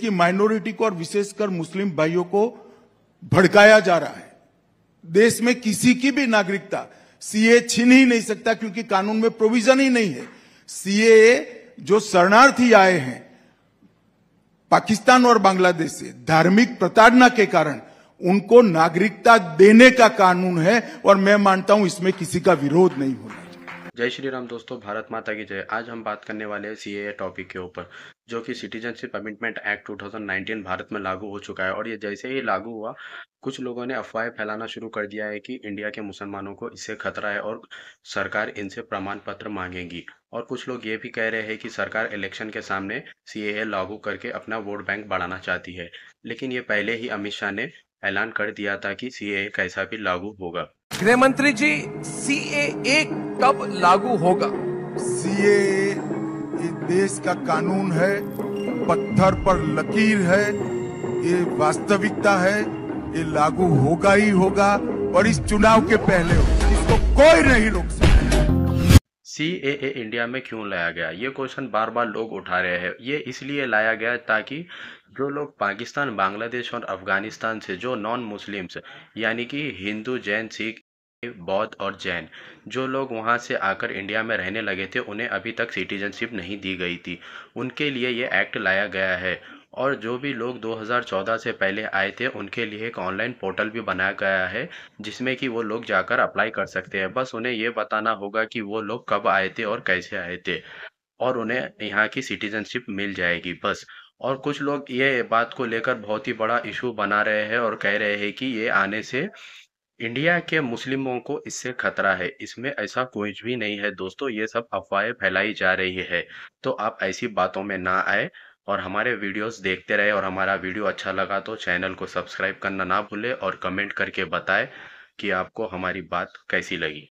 की माइनॉरिटी को और विशेषकर मुस्लिम भाइयों को भड़काया जा रहा है देश में किसी की भी नागरिकता सीए छीन ही नहीं सकता क्योंकि कानून में प्रोविजन ही नहीं है सीए जो शरणार्थी आए हैं पाकिस्तान और बांग्लादेश से धार्मिक प्रताड़ना के कारण उनको नागरिकता देने का कानून है और मैं मानता हूं इसमें किसी का विरोध नहीं होना जय श्री राम दोस्तों भारत माता की जय आज हम बात करने वाले हैं सी टॉपिक के ऊपर जो कि सिटीजनशिप अमेंडमेंट एक्ट 2019 भारत में लागू हो चुका है और ये जैसे ही लागू हुआ कुछ लोगों ने अफवाहें फैलाना शुरू कर दिया है कि इंडिया के मुसलमानों को इससे खतरा है और सरकार इनसे प्रमाण पत्र मांगेगी और कुछ लोग ये भी कह रहे हैं कि सरकार इलेक्शन के सामने सी लागू करके अपना वोट बैंक बढ़ाना चाहती है लेकिन ये पहले ही अमित शाह ने ऐलान कर दिया था कि सी कैसा भी लागू होगा गृह मंत्री जी सी ए कब लागू होगा सी ए देश का कानून है पत्थर पर लकीर है ये वास्तविकता है ये लागू होगा ही होगा और इस चुनाव के पहले इसको कोई नहीं रोक सकता सी ए ए इंडिया में क्यों लाया गया ये क्वेश्चन बार बार लोग उठा रहे हैं ये इसलिए लाया गया ताकि जो लोग पाकिस्तान बांग्लादेश और अफ़गानिस्तान से जो नॉन मुस्लिम्स यानी कि हिंदू जैन सिख बौद्ध और जैन जो लोग वहाँ से आकर इंडिया में रहने लगे थे उन्हें अभी तक सिटीजनशिप नहीं दी गई थी उनके लिए ये एक्ट लाया गया है और जो भी लोग 2014 से पहले आए थे उनके लिए एक ऑनलाइन पोर्टल भी बनाया गया है जिसमें कि वो लोग जाकर अप्लाई कर सकते हैं बस उन्हें ये बताना होगा कि वो लोग कब आए थे और कैसे आए थे और उन्हें यहाँ की सिटीजनशिप मिल जाएगी बस और कुछ लोग ये बात को लेकर बहुत ही बड़ा इशू बना रहे हैं और कह रहे हैं कि ये आने से इंडिया के मुस्लिमों को इससे खतरा है इसमें ऐसा कुछ भी नहीं है दोस्तों ये सब अफवाहें फैलाई जा रही है तो आप ऐसी बातों में ना आए और हमारे वीडियोस देखते रहे और हमारा वीडियो अच्छा लगा तो चैनल को सब्सक्राइब करना ना भूलें और कमेंट करके बताएं कि आपको हमारी बात कैसी लगी